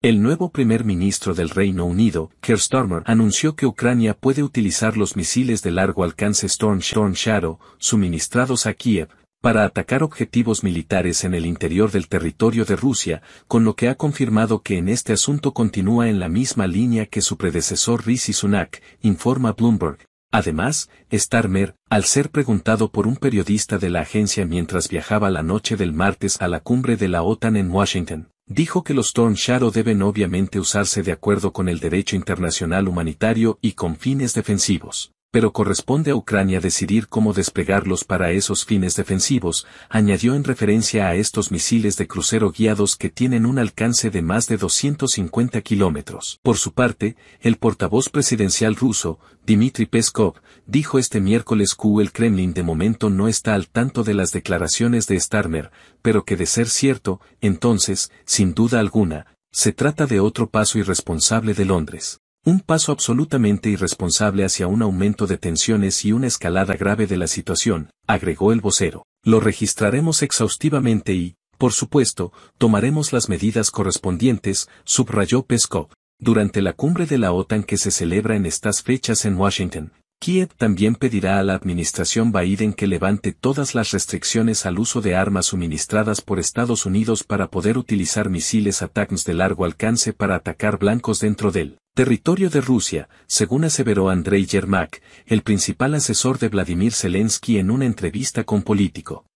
El nuevo primer ministro del Reino Unido, Keir Starmer, anunció que Ucrania puede utilizar los misiles de largo alcance Storm Shadow, suministrados a Kiev, para atacar objetivos militares en el interior del territorio de Rusia, con lo que ha confirmado que en este asunto continúa en la misma línea que su predecesor Rishi Sunak, informa Bloomberg. Además, Starmer, al ser preguntado por un periodista de la agencia mientras viajaba la noche del martes a la cumbre de la OTAN en Washington, dijo que los Storm Shadow deben obviamente usarse de acuerdo con el derecho internacional humanitario y con fines defensivos pero corresponde a Ucrania decidir cómo desplegarlos para esos fines defensivos, añadió en referencia a estos misiles de crucero guiados que tienen un alcance de más de 250 kilómetros. Por su parte, el portavoz presidencial ruso, Dmitry Peskov, dijo este miércoles que el Kremlin de momento no está al tanto de las declaraciones de Starmer, pero que de ser cierto, entonces, sin duda alguna, se trata de otro paso irresponsable de Londres. Un paso absolutamente irresponsable hacia un aumento de tensiones y una escalada grave de la situación, agregó el vocero. Lo registraremos exhaustivamente y, por supuesto, tomaremos las medidas correspondientes, subrayó Peskov. Durante la cumbre de la OTAN que se celebra en estas fechas en Washington, Kiev también pedirá a la administración Biden que levante todas las restricciones al uso de armas suministradas por Estados Unidos para poder utilizar misiles ataques de largo alcance para atacar blancos dentro él territorio de Rusia, según aseveró Andrei Yermak, el principal asesor de Vladimir Zelensky en una entrevista con Político.